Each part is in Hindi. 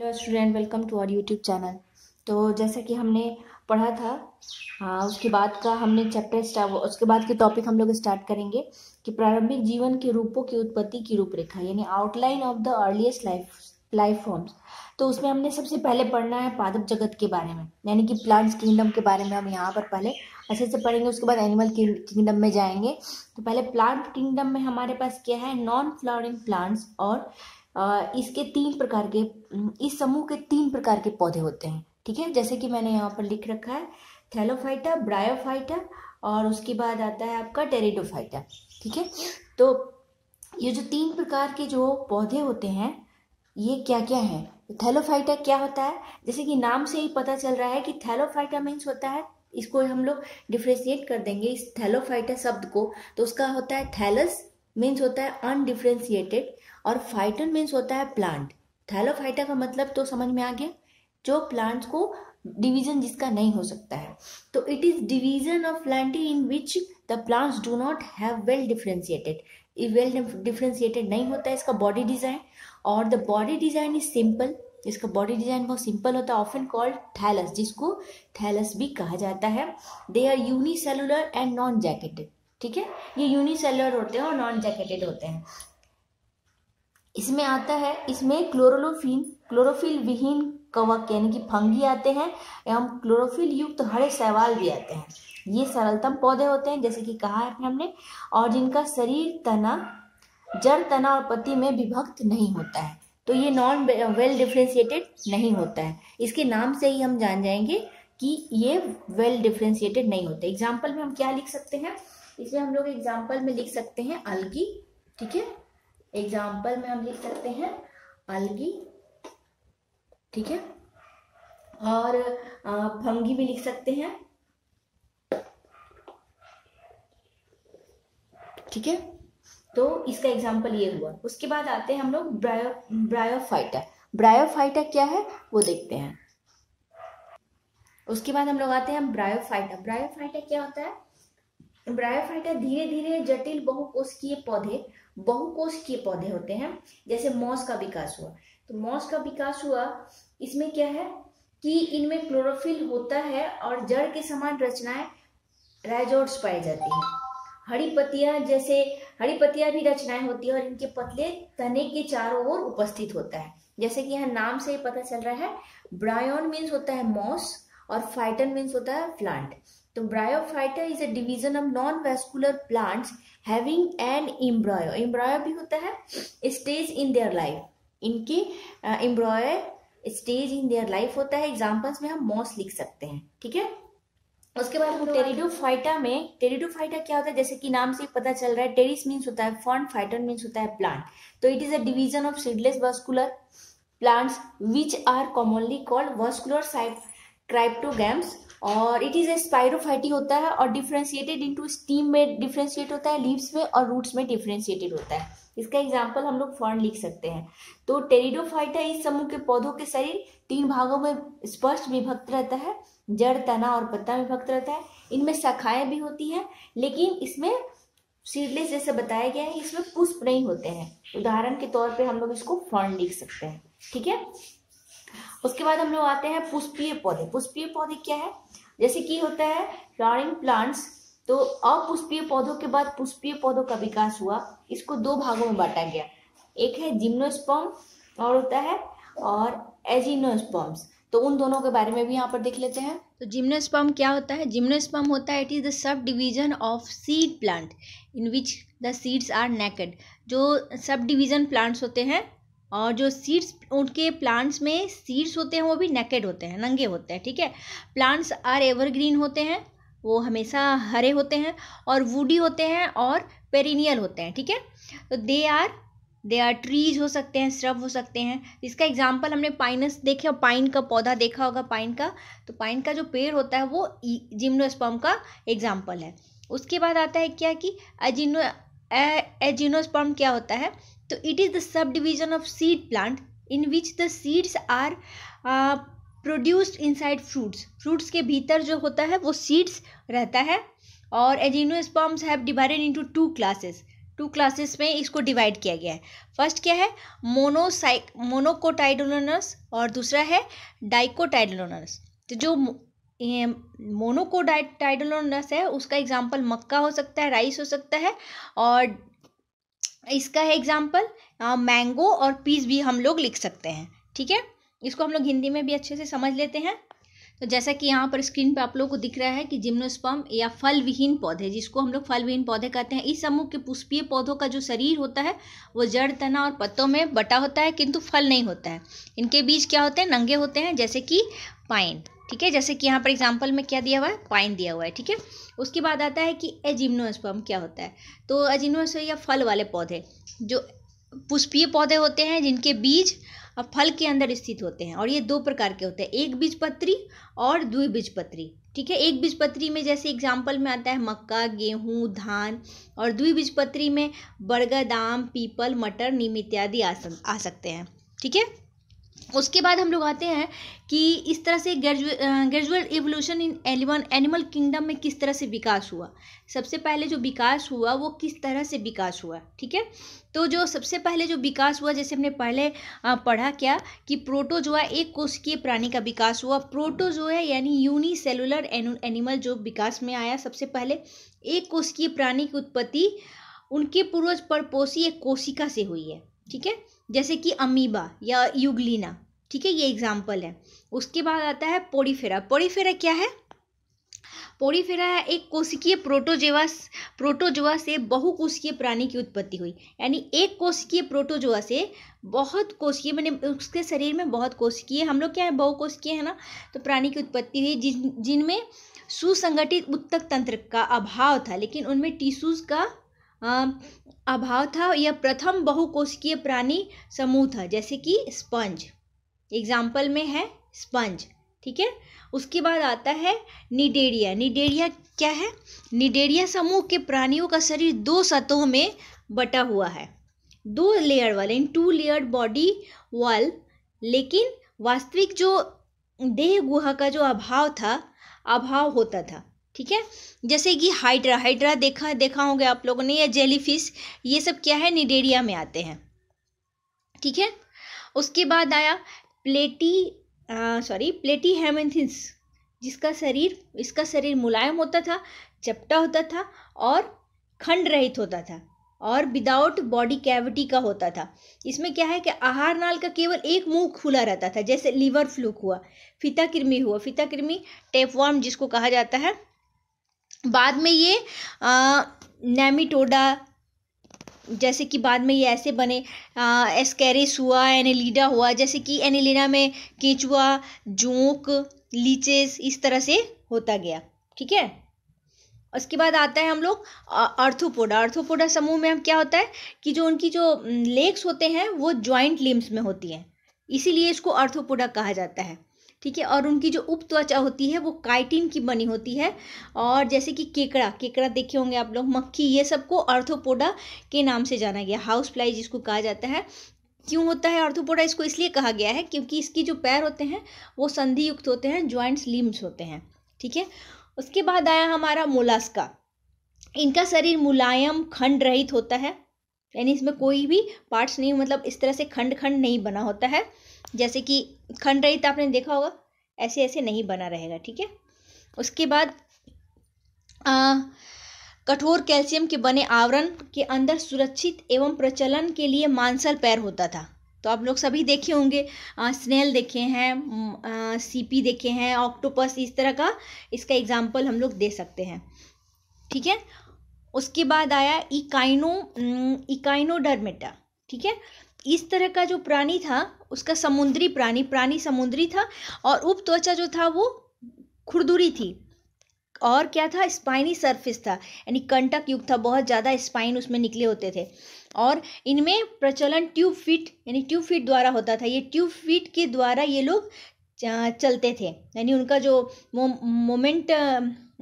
hello student welcome to our YouTube channel तो जैसा कि हमने पढ़ा था हाँ उसके बाद का हमने चैप्टर स्टार्ट उसके बाद के टॉपिक हम लोग स्टार्ट करेंगे कि प्रारंभिक जीवन के रूपों की उत्पत्ति की रूपरेखा यानी outline of the earliest life life forms तो उसमें हमने सबसे पहले पढ़ना है पादप जगत के बारे में यानी कि प्लांट्स किंगडम के बारे में हम यहाँ पर पहले अच्छे से पढ़ेंगे उसके बाद एनिमल किंगडम में जाएंगे तो पहले प्लांट किंगडम में हमारे पास क्या है नॉन फ्लावरिंग प्लांट्स और इसके तीन प्रकार के इस समूह के तीन प्रकार के पौधे होते हैं ठीक है जैसे कि मैंने यहाँ पर लिख रखा है थैलोफाइटा ब्रायोफाइटा और उसके बाद आता है आपका टेरिडोफाइटा ठीक है तो ये जो तीन प्रकार के जो पौधे होते हैं ये क्या क्या है थैलोफाइटा क्या होता है जैसे कि नाम से ही पता चल रहा है कि थैलोफाइटा मीन्स होता है इसको हम लोग डिफ्रेंशिएट कर देंगे इस थैलोफाइटा शब्द को तो उसका होता है थैलस मीन्स होता है अनडिफ्रेंशिएटेड और फाइटन मीन्स होता है प्लांट थैलोफाइटा का मतलब तो समझ में आ गया जो प्लांट्स को डिवीजन जिसका नहीं हो सकता है तो it is division of Plantae in which the plants do not have well differentiated well differentiated नहीं होता है इसका बॉडी डिजाइन और the body design is simple इसका बॉडी डिजाइन बहुत सिंपल होता है ऑफन कॉल्ड थैलस जिसको थैलस भी कहा जाता है they are unicellular and non jacketed ठीक है ये यूनिसेलुलर होते हैं और नॉन जैकेटेड होते हैं इसमें आता है इसमें क्लोरोलोफिन क्लोरोफिल विहीन कवक यानी कि फंगी आते हैं एवं क्लोरोफिल युक्त हरे सवाल भी आते हैं ये सरलतम पौधे होते हैं जैसे कि कहा है हमने और जिनका शरीर तना जड़ तना और पत्ती में विभक्त नहीं होता है तो ये नॉन वेल डिफ्रेंशिएटेड नहीं होता है इसके नाम से ही हम जान जाएंगे कि ये वेल डिफ्रेंशिएटेड नहीं होते एग्जाम्पल में हम क्या लिख सकते हैं इसमें हम लोग एग्जाम्पल में लिख सकते हैं अलगी ठीक है एग्जाम्पल में हम लिख सकते हैं अलगी ठीक है और फंगी भी लिख सकते हैं ठीक है तो इसका एग्जाम्पल ये हुआ उसके बाद आते हैं हम लोग ब्रायो ब्रायोफाइटा ब्रायोफाइटा क्या है वो देखते हैं उसके बाद हम लोग आते हैं ब्रायोफाइटा ब्रायोफाइटा क्या होता है ब्रायोफाइटा धीरे धीरे जटिल बहुकोशिकीय पौधे बहुकोशिकीय पौधे होते हैं जैसे मॉस का विकास हुआ तो मॉस का विकास हुआ इसमें क्या है कि इनमें क्लोरोफिल होता है और जड़ के समान रचनाएं रेजोर्ट्स पाई जाती हैं हरी पत्तियां जैसे हरी पत्तियां भी रचनाएं होती है और इनके पतले तने के चारों ओर उपस्थित होता है जैसे कि यह नाम से ही पता चल रहा है ब्रायोन मीन्स होता है मॉस और फाइटन मीन्स होता है प्लांट तो Bryophyta is a division of non vascular plants having an embryo embryo भी होता है स्टेज इन देयर लाइफ इनके embryo stage in their life होता है एग्जाम्पल्स में हम मॉस लिख सकते हैं ठीक है उसके बाद हम टेरिडोफाइटा में टेरिडोफाइटा क्या होता है जैसे कि नाम से पता चल रहा है टेरिस मीन्स होता है फॉन फाइटर मीन्स होता है प्लांट तो it is a division of seedless vascular plants which are commonly called साइट क्राइप्टोगैम्स और इट इज़ ए स्पायरोफाइटी होता है और डिफ्रेंशिएटेड इनटू स्टीम में डिफ्रेंशिएट होता है लीव्स में और रूट्स में डिफ्रेंशिएटेड होता है इसका एग्जाम्पल हम लोग फॉर्न लिख सकते हैं तो टेरिडोफाइटा इस समूह के पौधों के शरीर तीन भागों में स्पर्श विभक्त रहता है जड़ तना और पत्ता विभक्त रहता है इनमें शाखाएं भी होती हैं लेकिन इसमें सीडलेस जैसे बताया गया है इसमें पुष्प नहीं होते हैं उदाहरण के तौर पर हम लोग इसको फॉर्न लिख सकते हैं ठीक है उसके बाद हम लोग आते हैं पुष्पीय पौधे पुष्पीय पौधे क्या है जैसे कि होता है फ्लावरिंग प्लांट्स तो अपुष्पीय पौधों के बाद पुष्पीय पौधों का विकास हुआ इसको दो भागों में बांटा गया एक है जिम्नोस्पम और होता है और एजिनोस्पम्स तो उन दोनों के बारे में भी यहाँ पर देख लेते हैं तो जिम्नोस्पम क्या होता है जिम्नोस्पम होता है it is the subdivision of seed plant in which the seeds are naked जो सब डिवीजन प्लांट्स होते हैं और जो सीड्स उनके प्लांट्स में सीड्स होते हैं वो भी नेकेड होते हैं नंगे होते हैं ठीक है प्लांट्स आर एवरग्रीन होते हैं वो हमेशा हरे होते हैं और वुडी होते हैं और पेरिनियल होते हैं ठीक है तो they are they are trees हो सकते हैं श्रब हो सकते हैं इसका एग्जाम्पल हमने पाइनस देखे और पाइन का पौधा देखा होगा पाइन का तो पाइन का जो पेड़ होता है वो जिम्नोस्पर्म का एग्जाम्पल है उसके बाद आता है क्या कि अजिनो एजिनोस्पर्म क्या होता है तो it is the subdivision of seed plant in which the seeds are produced inside fruits fruits के भीतर जो होता है वो सीड्स रहता है और sperms have divided into two classes two classes में इसको डिवाइड किया गया है फर्स्ट क्या है मोनोसाइक मोनोकोटाइडोलोनस और दूसरा है डाइकोटाइडोनस तो जो मोनोकोडाइटाइडोनस है उसका एग्जाम्पल मक्का हो सकता है राइस हो सकता है और इसका है एग्जाम्पल मैंगो और पीस भी हम लोग लिख सकते हैं ठीक है इसको हम लोग हिंदी में भी अच्छे से समझ लेते हैं तो जैसा कि यहाँ पर स्क्रीन पर आप लोगों को दिख रहा है कि जिम्नोस्पम या फल विहीन पौधे जिसको हम लोग फल विहीन पौधे कहते हैं इस समूह के पुष्पीय पौधों का जो शरीर होता है वो जड़ तना और पत्तों में बटा होता है किंतु फल नहीं होता है इनके बीज क्या होते हैं नंगे होते हैं जैसे कि पाइन ठीक है जैसे कि यहाँ पर एग्जाम्पल में क्या दिया हुआ है पाइन दिया हुआ है ठीक है उसके बाद आता है कि एजिम्नोस्पर्म क्या होता है तो एजिम्नोस्पर्म या फल वाले पौधे जो पुष्पीय पौधे होते हैं जिनके बीज फल के अंदर स्थित होते हैं और ये दो प्रकार के होते हैं एक बीज पत्री और बीज पत्री ठीक है एक बीज पत्री में जैसे एग्जाम्पल में आता है मक्का गेहूँ धान और बीज पत्री में बरगद आम पीपल मटर नीम इत्यादि आ सकते हैं ठीक है उसके बाद हम लोग आते हैं कि इस तरह से ग्रेजुअल एवोल्यूशन इन एलिवन एनिमल किंगडम में किस तरह से विकास हुआ सबसे पहले जो विकास हुआ वो किस तरह से विकास हुआ ठीक है तो जो सबसे पहले जो विकास हुआ जैसे हमने पहले पढ़ा क्या कि प्रोटोजोआ एक कोशिकीय प्राणी का विकास हुआ प्रोटोजोआ यानी सेलुलर एनिमल जो विकास में आया सबसे पहले एक कोशिकीय प्राणी की उत्पत्ति उनके पूर्वज परपोषी एक कोशिका से हुई है ठीक है जैसे कि अमीबा या युगलीना ठीक है ये एग्जाम्पल है उसके बाद आता है पोडीफेरा पोडीफेरा क्या है पोडीफेरा एक कोशिकीय प्रोटोजेवा प्रोटोजोआ से बहुकोशिकीय प्राणी की उत्पत्ति हुई यानी एक कोशिकीय प्रोटोजोआ से बहुत कोशिकीय मैंने उसके शरीर में बहुत कोशिकीय हम लोग क्या है बहुकोशिकीय है ना तो प्राणी की उत्पत्ति हुई जिन जिनमें सुसंगठित उत्तक तंत्र का अभाव था लेकिन उनमें टिश्यूज का अभाव था यह प्रथम बहुकोशिकीय प्राणी समूह था जैसे कि स्पंज एग्जाम्पल में है स्पंज ठीक है उसके बाद आता है निडेरिया निडेरिया क्या है निडेरिया समूह के प्राणियों का शरीर दो सतहों में बटा हुआ है दो लेयर वाले in two layer body wall लेकिन वास्तविक जो देह गुहा का जो अभाव था अभाव होता था ठीक है जैसे कि हाइड्रा हाइड्रा देखा देखा होंगे आप लोगों ने या जेली फिश ये सब क्या है निडेरिया में आते हैं ठीक है उसके बाद आया प्लेटी सॉरी प्लेटी हेमेंथिस जिसका शरीर इसका शरीर मुलायम होता था चपटा होता था और खंड रहित होता था और विदाउट बॉडी कैविटी का होता था इसमें क्या है कि आहार नाल का केवल एक मुंह खुला रहता था जैसे लीवर फ्लूक हुआ फिता कृमि हुआ फिता कृमि टेपवॉर्म जिसको कहा जाता है बाद में ये नेमिटोडा जैसे कि बाद में ये ऐसे बने एस्केरिस हुआ एनेलिडा हुआ जैसे कि एनेलिडा में केचुआ जोंक लीचेस इस तरह से होता गया ठीक है उसके बाद आता है हम लोग अर्थोपोडा अर्थोपोडा समूह में हम क्या होता है कि जो उनकी जो लेग्स होते हैं वो जॉइंट लिम्स में होती हैं इसीलिए इसको अर्थोपोडा कहा जाता है ठीक है और उनकी जो उप त्वचा होती है वो काइटिन की बनी होती है और जैसे कि केकड़ा केकड़ा देखे होंगे आप लोग मक्खी ये सबको अर्थोपोडा के नाम से जाना गया हाउस फ्लाई जिसको कहा जाता है क्यों होता है अर्थोपोडा इसको इसलिए कहा गया है क्योंकि इसकी जो पैर होते हैं वो संधि युक्त होते हैं ज्वाइंट्स लिम्स होते हैं ठीक है उसके बाद आया हमारा मोलास्का इनका शरीर मुलायम खंड रहित होता है यानी इसमें कोई भी पार्ट्स नहीं मतलब इस तरह से खंड खंड नहीं बना होता है जैसे कि खंड रहित आपने देखा होगा ऐसे ऐसे नहीं बना रहेगा ठीक है उसके बाद आ, कठोर कैल्शियम के बने आवरण के अंदर सुरक्षित एवं प्रचलन के लिए मांसल पैर होता था तो आप लोग सभी देखे होंगे स्नेल देखे हैं सीपी देखे हैं ऑक्टोपस इस तरह का इसका एग्जाम्पल हम लोग दे सकते हैं ठीक है उसके बाद आया इकाइनो इकाइनोडर्मेटा ठीक है इस तरह का जो प्राणी था उसका समुद्री प्राणी प्राणी समुद्री था और उप त्वचा जो था वो खुरदुरी थी और क्या था स्पाइनी सरफेस था यानी कंटक युग था बहुत ज़्यादा स्पाइन उसमें निकले होते थे और इनमें प्रचलन ट्यूब फिट यानी ट्यूब फिट द्वारा होता था ये ट्यूब फिट के द्वारा ये लोग चलते थे यानी उनका जो मोमेंट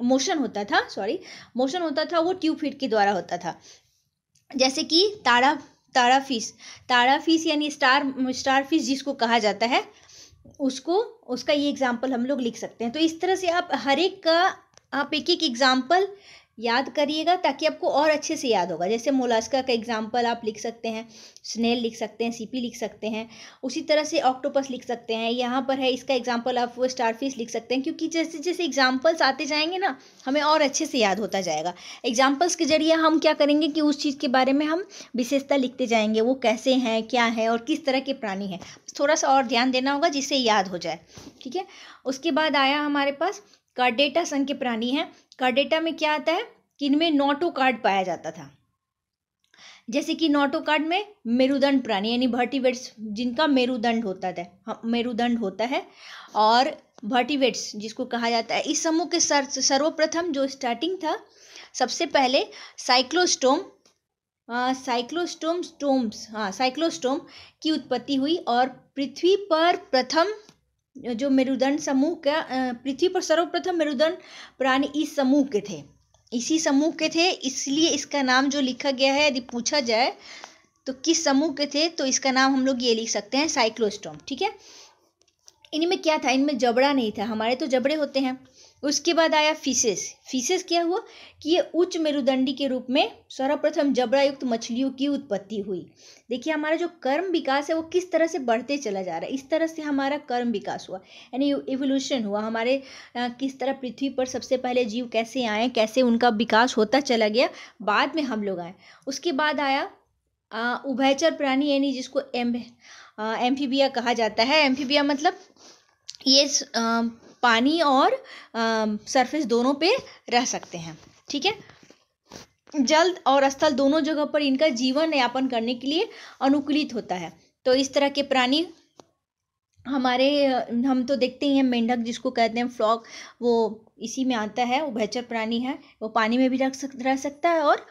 मोशन होता था सॉरी मोशन होता था वो ट्यूब फिट के द्वारा होता था जैसे कि ताड़ा तारा फिश तारा यानी स्टार स्टार जिसको कहा जाता है उसको उसका ये एग्जाम्पल हम लोग लिख सकते हैं तो इस तरह से आप हर एक का आप एक एक एग्जाम्पल याद करिएगा ताकि आपको और अच्छे से याद होगा जैसे मोलास्का का एग्जाम्पल आप लिख सकते हैं स्नेल लिख सकते हैं सीपी लिख सकते हैं उसी तरह से ऑक्टोपस लिख सकते हैं यहाँ पर है इसका एग्जाम्पल आप वो स्टारफिश लिख सकते हैं क्योंकि जैसे जैसे एग्जाम्पल्स आते जाएंगे ना हमें और अच्छे से याद होता जाएगा एग्जाम्पल्स के जरिए हम क्या करेंगे कि उस चीज़ के बारे में हम विशेषता लिखते जाएंगे वो कैसे हैं क्या है और किस तरह के प्राणी हैं थोड़ा सा और ध्यान देना होगा जिससे याद हो जाए ठीक है उसके बाद आया हमारे पास कार्डेटा संघ के प्राणी हैं डेटा में क्या आता है कि इनमें नोटो कार्ड पाया जाता था जैसे कि नोटोकार्ड में मेरुदंड प्राणी यानी भर्टिवेट्स जिनका मेरुदंड होता है हाँ, मेरुदंड होता है और भर्टिवेट्स जिसको कहा जाता है इस समूह के सर सर्वप्रथम जो स्टार्टिंग था सबसे पहले साइक्लोस्टोम साइक्लोस्टोम स्टोम्स हाँ साइक्लोस्टोम की उत्पत्ति हुई और पृथ्वी पर प्रथम जो मेरुदंड समूह का पृथ्वी पर सर्वप्रथम मेरुदंड प्राणी इस समूह के थे इसी समूह के थे इसलिए इसका नाम जो लिखा गया है यदि पूछा जाए तो किस समूह के थे तो इसका नाम हम लोग ये लिख सकते हैं साइक्लोस्टोम ठीक है इनमें क्या था इनमें जबड़ा नहीं था हमारे तो जबड़े होते हैं उसके बाद आया फीसेस फीसेस क्या हुआ कि ये उच्च मेरुदंडी के रूप में सर्वप्रथम जबड़ायुक्त मछलियों की उत्पत्ति हुई देखिए हमारा जो कर्म विकास है वो किस तरह से बढ़ते चला जा रहा है इस तरह से हमारा कर्म विकास हुआ यानी इवोल्यूशन हुआ हमारे किस तरह पृथ्वी पर सबसे पहले जीव कैसे आए कैसे उनका विकास होता चला गया बाद में हम लोग आए उसके बाद आया उभयचर प्राणी यानी जिसको एम एम्फीबिया कहा जाता है एम्फीबिया मतलब ये पानी और सरफेस दोनों पे रह सकते हैं ठीक है जल और स्थल दोनों जगह पर इनका जीवन यापन करने के लिए अनुकूलित होता है तो इस तरह के प्राणी हमारे हम तो देखते ही हैं मेंढक जिसको कहते हैं फ्लॉक वो इसी में आता है वो भयचर प्राणी है वो पानी में भी रख सक रह सकता है और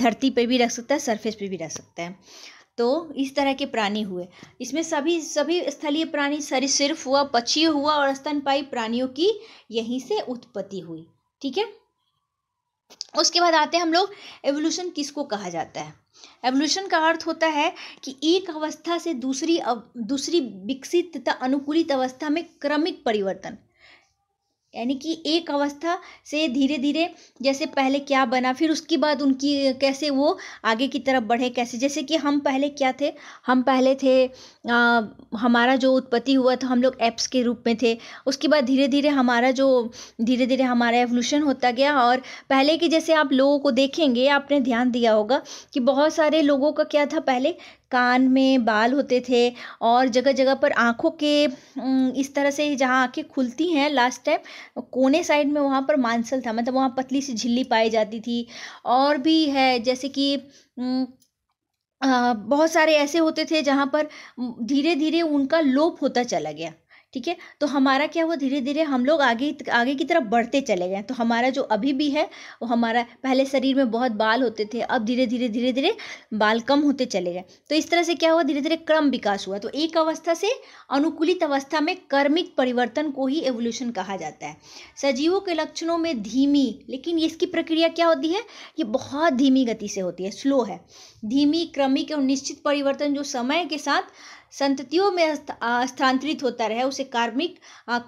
धरती पे भी रख सकता है सरफेस पे भी रह सकता है तो इस तरह के प्राणी हुए इसमें सभी सभी स्थलीय प्राणी सिर्फ हुआ पक्षी हुआ और स्तनपाई प्राणियों की यहीं से उत्पत्ति हुई ठीक है उसके बाद आते हैं हम लोग एवोल्यूशन किसको कहा जाता है एवोल्यूशन का अर्थ होता है कि एक अवस्था से दूसरी अव दूसरी विकसित तथा अनुकूलित अवस्था में क्रमिक परिवर्तन यानी कि एक अवस्था से धीरे धीरे जैसे पहले क्या बना फिर उसके बाद उनकी कैसे वो आगे की तरफ बढ़े कैसे जैसे कि हम पहले क्या थे हम पहले थे आ, हमारा जो उत्पत्ति हुआ तो हम लोग एप्स के रूप में थे उसके बाद धीरे धीरे हमारा जो धीरे धीरे हमारा एवोल्यूशन होता गया और पहले के जैसे आप लोगों को देखेंगे आपने ध्यान दिया होगा कि बहुत सारे लोगों का क्या था पहले कान में बाल होते थे और जगह जगह पर आँखों के इस तरह से जहाँ आँखें खुलती हैं लास्ट टाइम कोने साइड में वहाँ पर मांसल था मतलब वहाँ पतली सी झिल्ली पाई जाती थी और भी है जैसे कि बहुत सारे ऐसे होते थे जहाँ पर धीरे धीरे उनका लोप होता चला गया ठीक है तो हमारा क्या हुआ धीरे धीरे हम लोग आगे आगे की तरफ बढ़ते चले गए तो हमारा जो अभी भी है वो हमारा पहले शरीर में बहुत बाल होते थे अब धीरे धीरे धीरे धीरे बाल कम होते चले गए तो इस तरह से क्या हुआ धीरे धीरे क्रम विकास हुआ तो एक अवस्था से अनुकूलित अवस्था में कर्मिक परिवर्तन को ही एवोल्यूशन कहा जाता है सजीवों के लक्षणों में धीमी लेकिन इसकी प्रक्रिया क्या होती है ये बहुत धीमी गति से होती है स्लो है धीमी क्रमिक और निश्चित परिवर्तन जो समय के साथ संततियों में स्थानांतरित होता रहे उसे कार्मिक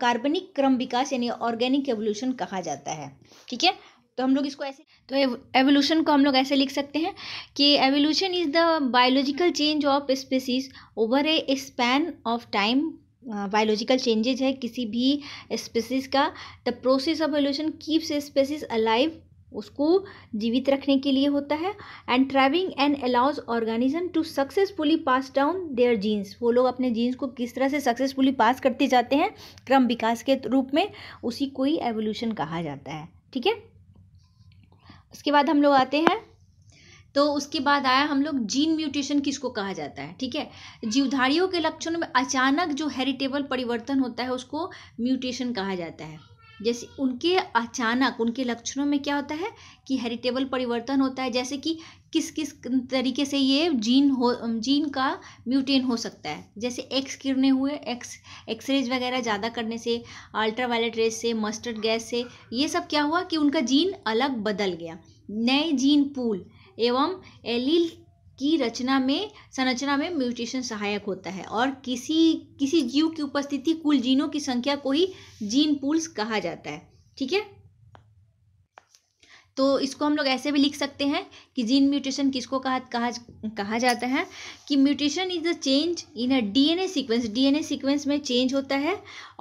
कार्बनिक क्रम विकास यानी ऑर्गेनिक एवोल्यूशन कहा जाता है ठीक है तो हम लोग इसको ऐसे तो एवोल्यूशन को हम लोग ऐसे लिख सकते हैं कि evolution is the biological change of species over a span of time biological changes है किसी भी स्पेसीज का the process of evolution keeps species alive उसको जीवित रखने के लिए होता है एंड ट्रैविंग and allows organism to successfully pass down their genes वो लोग अपने जीन्स को किस तरह से सक्सेसफुली पास करते जाते हैं क्रम विकास के रूप में उसी को ही एवोल्यूशन कहा जाता है ठीक है उसके बाद हम लोग आते हैं तो उसके बाद आया हम लोग जीन म्यूटेशन किसको कहा जाता है ठीक है जीवधारियों के लक्षणों में अचानक जो हेरिटेबल परिवर्तन होता है उसको म्यूटेशन कहा जाता है जैसे उनके अचानक उनके लक्षणों में क्या होता है कि हेरिटेबल परिवर्तन होता है जैसे कि किस किस तरीके से ये जीन हो जीन का म्यूटेन हो सकता है जैसे एक्स किरने हुए एक्स एक्सरेज वगैरह ज़्यादा करने से अल्ट्रावायलेट रेस से मस्टर्ड गैस से ये सब क्या हुआ कि उनका जीन अलग बदल गया नए जीन पूल एवं एलील की रचना में संरचना में म्यूटेशन सहायक होता है और किसी किसी जीव की उपस्थिति कुल जीनों की संख्या को ही जीन पूल्स कहा जाता है ठीक है तो इसको हम लोग ऐसे भी लिख सकते हैं कि जीन म्यूटेशन किसको कहा कहा कहा जाता है कि mutation is the change in a DNA sequence DNA sequence में चेंज होता है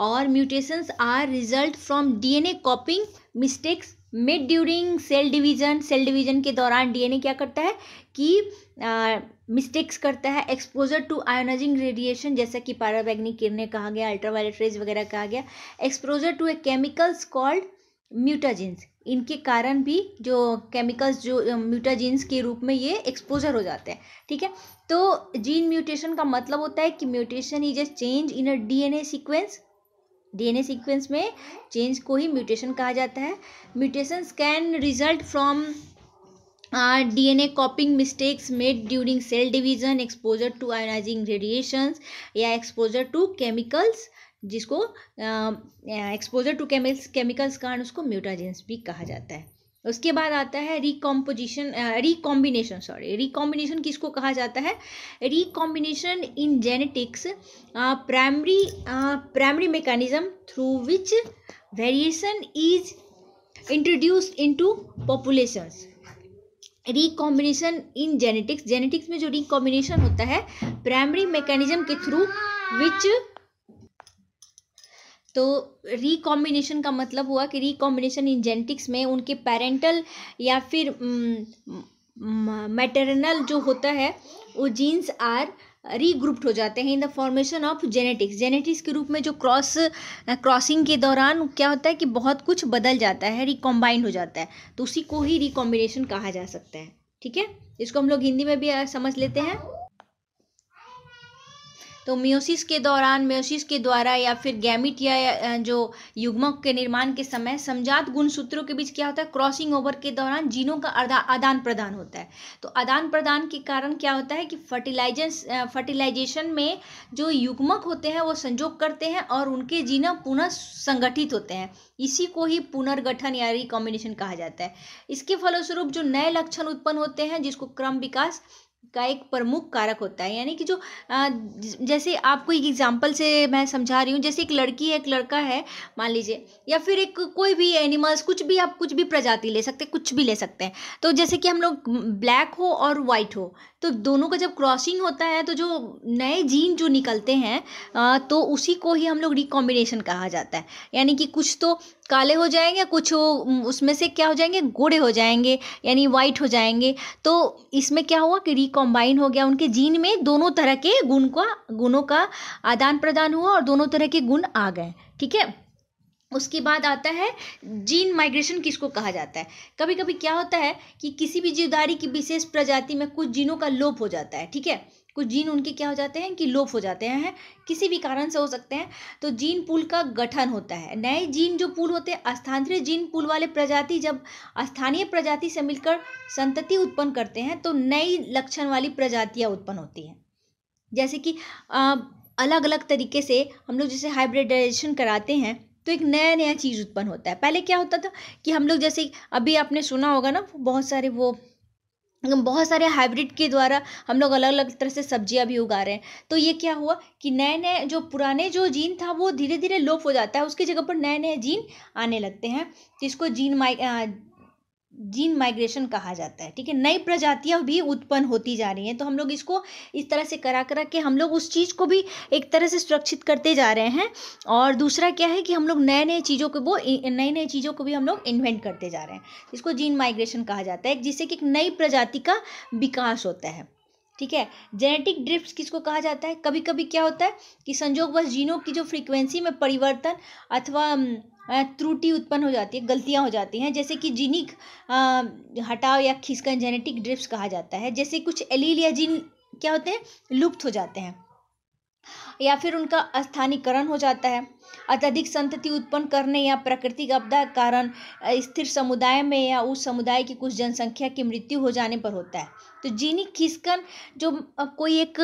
और mutations are result from DNA copying mistakes made during cell division cell division के दौरान डीएनए क्या करता है कि मिस्टेक्स करता है एक्सपोजर टू आयोनाइजिंग रेडिएशन जैसा कि पैराबैग्निक किरणें कहा गया अल्ट्रावायलेट रेज वगैरह कहा गया exposure to a chemicals called mutagens इनके कारण भी जो केमिकल्स जो म्यूटाजिन्स के रूप में ये एक्सपोजर हो जाते हैं ठीक है तो जीन म्यूटेशन का मतलब होता है कि mutation is a change in a DNA sequence DNA sequence में चेंज को ही म्यूटेशन कहा जाता है mutations can result from DNA copying mistakes made during cell division exposure to ionising radiations या एक्सपोजर टू केमिकल्स जिसको एक्सपोजर टू केमिकल्स केमिकल्स कारण उसको म्यूटाजेंस भी कहा जाता है उसके बाद आता है रिकॉम्पोजिशन रिकॉम्बिनेशन सॉरी रिकॉम्बिनेशन किसको कहा जाता है recombination in genetics primary primary mechanism through which variation is in into populations recombination in genetics genetics में जो रिकॉम्बिनेशन होता है प्राइमरी मेकानिज्म के थ्रू विच तो रिकॉम्बिनेशन का मतलब हुआ कि रिकॉम्बिनेशन इन जेनेटिक्स में उनके पेरेंटल या फिर मैटरनल जो होता है वो जीन्स आर रीग्रुप्ड हो जाते हैं in the formation of genetics genetics के रूप में जो क्रॉस क्रॉसिंग के दौरान क्या होता है कि बहुत कुछ बदल जाता है रिकॉम्बाइंड हो जाता है तो उसी को ही रिकॉम्बिनेशन कहा जा सकता है ठीक है इसको हम लोग हिंदी में भी समझ लेते हैं तो मियोसिस के दौरान मियोसिस के द्वारा या फिर गैमिट या जो युग्मक के निर्माण के समय समझात गुणसूत्रों के बीच क्या होता है क्रॉसिंग ओवर के दौरान जीनों का आदान प्रदान होता है तो आदान प्रदान के कारण क्या होता है कि फर्टिलाइज फर्टिलाइजेशन में जो युग्मक होते हैं वो संजोग करते हैं और उनके जीना पुनः संगठित होते हैं इसी को ही पुनर्गठन या रिकॉम्बिनेशन कहा जाता है इसके फलस्वरूप जो नए लक्षण उत्पन्न होते हैं जिसको क्रम विकास का एक प्रमुख कारक होता है यानी कि जो जैसे आपको एक एग्जांपल से मैं समझा रही हूँ जैसे एक लड़की है एक लड़का है मान लीजिए या फिर एक कोई भी एनिमल्स कुछ भी आप कुछ भी प्रजाति ले सकते कुछ भी ले सकते हैं तो जैसे कि हम लोग ब्लैक हो और वाइट हो तो दोनों का जब क्रॉसिंग होता है तो जो नए जीन जो निकलते हैं तो उसी को ही हम लोग रिकॉम्बिनेशन कहा जाता है यानी कि कुछ तो काले हो जाएंगे कुछ उसमें से क्या हो जाएंगे गोड़े हो जाएंगे यानी वाइट हो जाएंगे तो इसमें क्या हुआ कि रिकॉम्बाइन हो गया उनके जीन में दोनों तरह के गुण का गुणों का आदान प्रदान हुआ और दोनों तरह के गुण आ गए ठीक है उसके बाद आता है जीन माइग्रेशन किसको कहा जाता है कभी कभी क्या होता है कि किसी भी जीवदारी की विशेष प्रजाति में कुछ जीनों का लोप हो जाता है ठीक है कुछ जीन उनके क्या हो जाते हैं कि लोप हो जाते हैं किसी भी कारण से हो सकते हैं तो जीन पुल का गठन होता है नए जीन जो पुल होते हैं स्थानीय जीन पुल वाले प्रजाति जब स्थानीय प्रजाति से मिलकर संतति उत्पन्न करते हैं तो नई लक्षण वाली प्रजातियाँ उत्पन्न होती हैं जैसे कि आ, अलग अलग तरीके से हम लोग जैसे हाइब्रिडाइजेशन कराते हैं तो एक नया नया चीज़ उत्पन्न होता है पहले क्या होता था कि हम लोग जैसे अभी आपने सुना होगा ना बहुत सारे वो बहुत सारे हाइब्रिड के द्वारा हम लोग अलग अलग तरह से सब्जियां भी उगा रहे हैं तो ये क्या हुआ कि नए नए जो पुराने जो जीन था वो धीरे धीरे लोप हो जाता है उसकी जगह पर नए नए जीन आने लगते हैं जिसको जीन माइ जीन माइग्रेशन कहा जाता है ठीक है नई प्रजातियां भी उत्पन्न होती जा रही हैं तो हम लोग इसको इस तरह से करा करा के हम लोग उस चीज़ को भी एक तरह से सुरक्षित करते जा रहे हैं और दूसरा क्या है कि हम लोग नए नए चीज़ों को वो नई नई चीज़ों को भी हम लोग इन्वेंट करते जा रहे हैं इसको जीन माइग्रेशन कहा जाता है जिससे कि एक नई प्रजाति का विकास होता है ठीक है जेनेटिक ड्रिफ्ट किसको कहा जाता है कभी कभी क्या होता है कि संजोगवश जीनों की जो फ्रीक्वेंसी में परिवर्तन अथवा त्रुटि उत्पन्न हो जाती है गलतियां हो जाती हैं जैसे कि जीनिक हटाव या खिसकन जेनेटिक ड्रिफ्ट कहा जाता है जैसे कुछ एलील या जीन क्या होते हैं लुप्त हो जाते हैं या फिर उनका स्थानीकरण हो जाता है अत्यधिक संतति उत्पन्न करने या प्राकृतिक आपदा कारण स्थिर समुदाय में या उस समुदाय की कुछ जनसंख्या की मृत्यु हो जाने पर होता है तो जीनी खिसकन जो कोई एक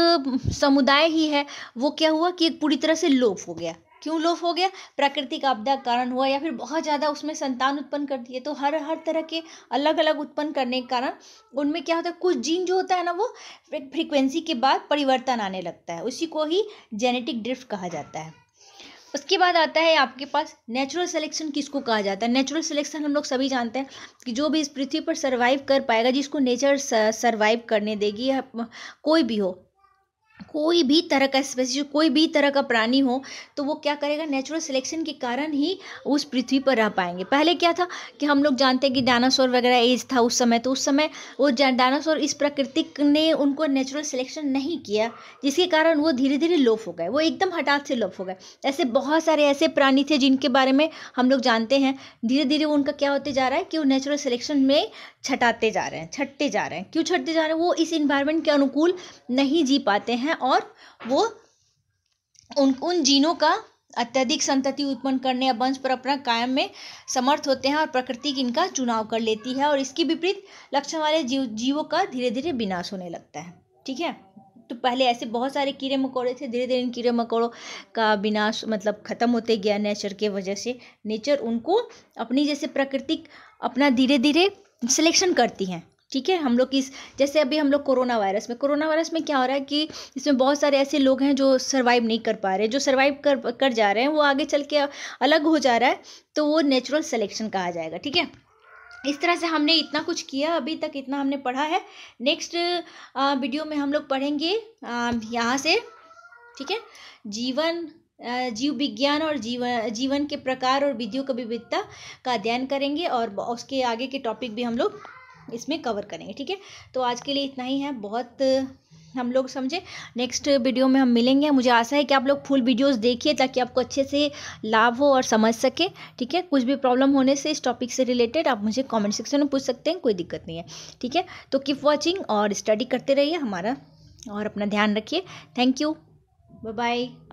समुदाय ही है वो क्या हुआ कि एक पूरी तरह से लोप हो गया क्यों लोप हो गया प्राकृतिक आपदा कारण हुआ या फिर बहुत ज़्यादा उसमें संतान उत्पन्न करती है तो हर हर तरह के अलग अलग उत्पन्न करने के कारण उनमें क्या होता है कुछ जीन जो होता है ना वो फ्रीक्वेंसी के बाद परिवर्तन आने लगता है उसी को ही जेनेटिक ड्रिफ्ट कहा जाता है उसके बाद आता है आपके पास नेचुरल सिलेक्शन किसको कहा जाता है नेचुरल सिलेक्शन हम लोग सभी जानते हैं कि जो भी इस पृथ्वी पर सरवाइव कर पाएगा जिसको नेचर सरवाइव करने देगी कोई भी हो कोई भी तरह का स्पेसिफिक कोई भी तरह का प्राणी हो तो वो क्या करेगा नेचुरल सिलेक्शन के कारण ही उस पृथ्वी पर रह पाएंगे पहले क्या था कि हम लोग जानते हैं कि डायनासोर वगैरह एज था उस समय तो उस समय वो डायनासोर इस प्राकृतिक ने उनको नेचुरल सिलेक्शन नहीं किया जिसके कारण वो धीरे धीरे लोप हो गए वो एकदम हटात से लोप हो गए ऐसे बहुत सारे ऐसे प्राणी थे जिनके बारे में हम लोग जानते हैं धीरे धीरे उनका क्या होते जा रहा है कि वो नेचुरल सिलेक्शन में छटाते जा रहे हैं छटते जा रहे हैं क्यों छटते जा रहे हैं वो इस इन्वायरमेंट के अनुकूल नहीं जी पाते हैं और वो उन उन जीनों का अत्यधिक संतति उत्पन्न करने या वंश पर अपना कायम में समर्थ होते हैं और प्रकृति इनका चुनाव कर लेती है और इसके विपरीत लक्षण वाले जीव जीवों का धीरे धीरे विनाश होने लगता है ठीक है तो पहले ऐसे बहुत सारे कीड़े मकोड़े थे धीरे धीरे इन कीड़े मकोड़ों का विनाश मतलब ख़त्म होते गया नेचर के वजह से नेचर उनको अपनी जैसे प्राकृतिक अपना धीरे धीरे सिलेक्शन करती हैं ठीक है हम लोग इस जैसे अभी हम लोग कोरोना वायरस में कोरोना वायरस में क्या हो रहा है कि इसमें बहुत सारे ऐसे लोग हैं जो सर्वाइव नहीं कर पा रहे जो सर्वाइव कर कर जा रहे हैं वो आगे चल के अलग हो जा रहा है तो वो नेचुरल सिलेक्शन कहा जाएगा ठीक है इस तरह से हमने इतना कुछ किया अभी तक इतना हमने पढ़ा है नेक्स्ट वीडियो में हम लोग पढ़ेंगे यहाँ से ठीक है जीवन जीव विज्ञान और जीवन जीवन के प्रकार और विधियों का विविधता का अध्ययन करेंगे और उसके आगे के टॉपिक भी हम लोग इसमें कवर करेंगे ठीक है तो आज के लिए इतना ही है बहुत हम लोग समझे नेक्स्ट वीडियो में हम मिलेंगे मुझे आशा है कि आप लोग फुल वीडियोस देखिए ताकि आपको अच्छे से लाभ हो और समझ सके ठीक है कुछ भी प्रॉब्लम होने से इस टॉपिक से रिलेटेड आप मुझे कमेंट सेक्शन में पूछ सकते हैं कोई दिक्कत नहीं है ठीक है तो कीप वॉचिंग और स्टडी करते रहिए हमारा और अपना ध्यान रखिए थैंक यू बाय बाय